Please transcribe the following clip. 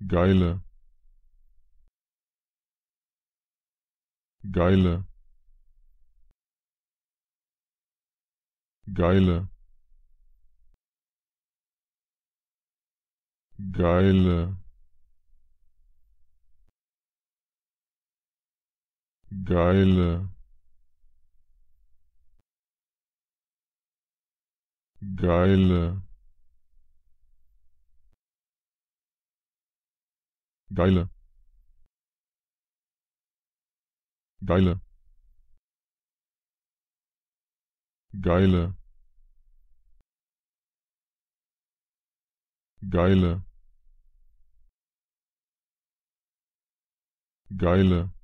geile geile geile geile geile geile Geile. Geile. Geile. Geile. Geile.